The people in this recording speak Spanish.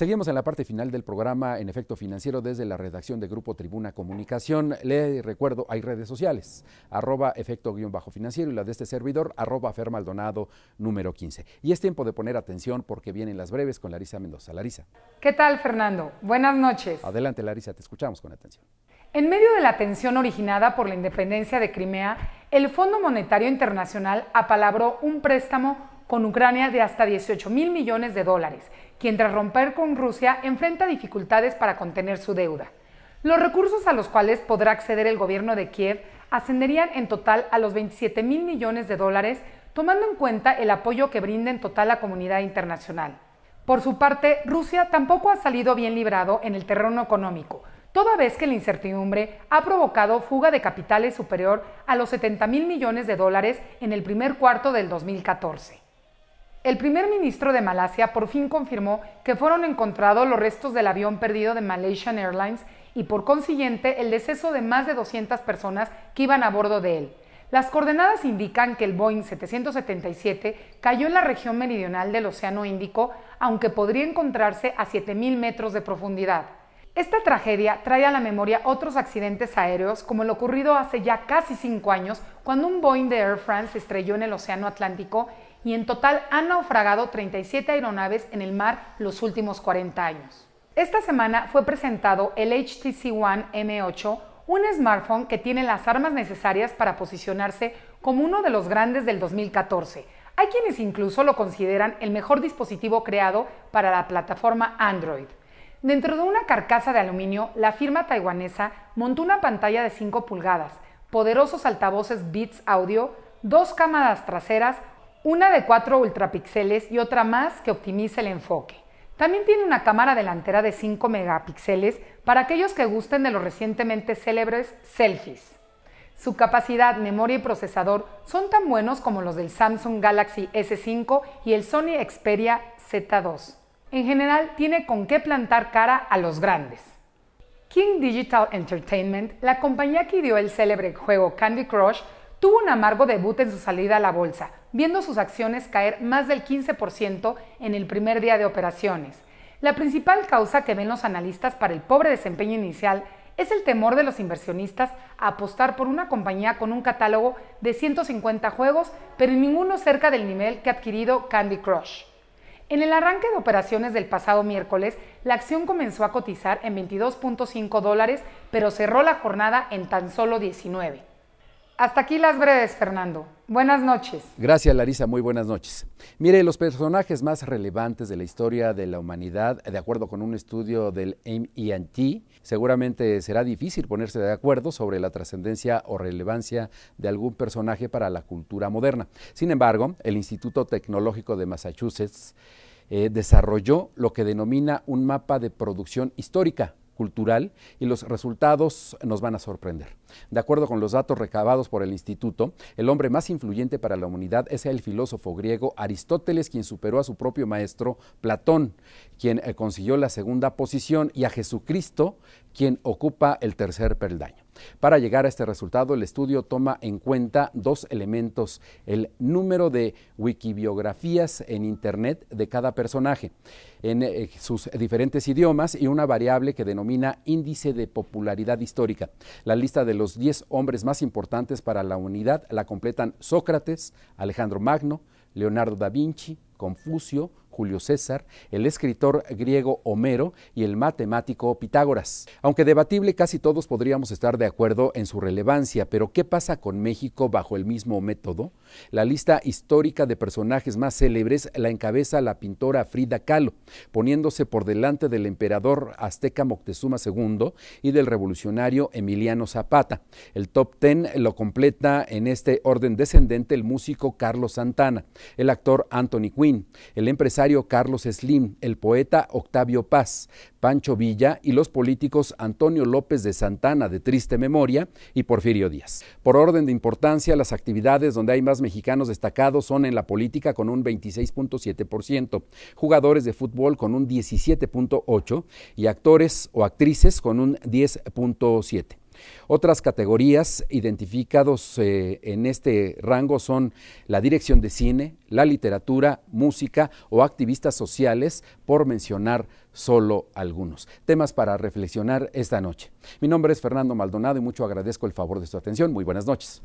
Seguimos en la parte final del programa En Efecto Financiero desde la redacción de Grupo Tribuna Comunicación. Le recuerdo, hay redes sociales, arroba efecto-financiero y la de este servidor, arroba fermaldonado número 15. Y es tiempo de poner atención porque vienen las breves con Larisa Mendoza. Larisa. ¿Qué tal, Fernando? Buenas noches. Adelante, Larisa, te escuchamos con atención. En medio de la tensión originada por la independencia de Crimea, el Fondo Monetario Internacional apalabró un préstamo con Ucrania de hasta 18 mil millones de dólares quien tras romper con Rusia enfrenta dificultades para contener su deuda. Los recursos a los cuales podrá acceder el gobierno de Kiev ascenderían en total a los 27 mil millones de dólares, tomando en cuenta el apoyo que brinda en total la comunidad internacional. Por su parte, Rusia tampoco ha salido bien librado en el terreno económico, toda vez que la incertidumbre ha provocado fuga de capitales superior a los 70 mil millones de dólares en el primer cuarto del 2014. El primer ministro de Malasia por fin confirmó que fueron encontrados los restos del avión perdido de Malaysian Airlines y por consiguiente el deceso de más de 200 personas que iban a bordo de él. Las coordenadas indican que el Boeing 777 cayó en la región meridional del Océano Índico, aunque podría encontrarse a 7.000 metros de profundidad. Esta tragedia trae a la memoria otros accidentes aéreos como el ocurrido hace ya casi cinco años cuando un Boeing de Air France estrelló en el Océano Atlántico y en total han naufragado 37 aeronaves en el mar los últimos 40 años. Esta semana fue presentado el HTC One M8, un smartphone que tiene las armas necesarias para posicionarse como uno de los grandes del 2014. Hay quienes incluso lo consideran el mejor dispositivo creado para la plataforma Android. Dentro de una carcasa de aluminio, la firma taiwanesa montó una pantalla de 5 pulgadas, poderosos altavoces Beats Audio, dos cámaras traseras, una de 4 ultrapíxeles y otra más que optimiza el enfoque. También tiene una cámara delantera de 5 megapíxeles para aquellos que gusten de los recientemente célebres selfies. Su capacidad, memoria y procesador son tan buenos como los del Samsung Galaxy S5 y el Sony Xperia Z2. En general, tiene con qué plantar cara a los grandes. King Digital Entertainment, la compañía que dio el célebre juego Candy Crush, tuvo un amargo debut en su salida a la bolsa, viendo sus acciones caer más del 15% en el primer día de operaciones. La principal causa que ven los analistas para el pobre desempeño inicial es el temor de los inversionistas a apostar por una compañía con un catálogo de 150 juegos, pero ninguno cerca del nivel que ha adquirido Candy Crush. En el arranque de operaciones del pasado miércoles, la acción comenzó a cotizar en 22.5 dólares, pero cerró la jornada en tan solo 19. Hasta aquí las breves, Fernando. Buenas noches. Gracias, Larisa. Muy buenas noches. Mire, los personajes más relevantes de la historia de la humanidad, de acuerdo con un estudio del MIT, e seguramente será difícil ponerse de acuerdo sobre la trascendencia o relevancia de algún personaje para la cultura moderna. Sin embargo, el Instituto Tecnológico de Massachusetts eh, desarrolló lo que denomina un mapa de producción histórica cultural y los resultados nos van a sorprender. De acuerdo con los datos recabados por el instituto, el hombre más influyente para la humanidad es el filósofo griego Aristóteles, quien superó a su propio maestro Platón, quien eh, consiguió la segunda posición, y a Jesucristo, quien ocupa el tercer peldaño. Para llegar a este resultado, el estudio toma en cuenta dos elementos, el número de wikibiografías en Internet de cada personaje en eh, sus diferentes idiomas y una variable que denomina índice de popularidad histórica. La lista de los 10 hombres más importantes para la unidad la completan Sócrates, Alejandro Magno, Leonardo da Vinci, Confucio, Julio César, el escritor griego Homero y el matemático Pitágoras. Aunque debatible, casi todos podríamos estar de acuerdo en su relevancia, pero ¿qué pasa con México bajo el mismo método? La lista histórica de personajes más célebres la encabeza la pintora Frida Kahlo, poniéndose por delante del emperador azteca Moctezuma II y del revolucionario Emiliano Zapata. El top ten lo completa en este orden descendente el músico Carlos Santana, el actor Anthony Quinn, el empresario Carlos Slim, el poeta Octavio Paz, Pancho Villa y los políticos Antonio López de Santana de triste memoria y Porfirio Díaz. Por orden de importancia, las actividades donde hay más mexicanos destacados son en la política con un 26.7%, jugadores de fútbol con un 17.8% y actores o actrices con un 10.7%. Otras categorías identificados eh, en este rango son la dirección de cine, la literatura, música o activistas sociales, por mencionar solo algunos. Temas para reflexionar esta noche. Mi nombre es Fernando Maldonado y mucho agradezco el favor de su atención. Muy buenas noches.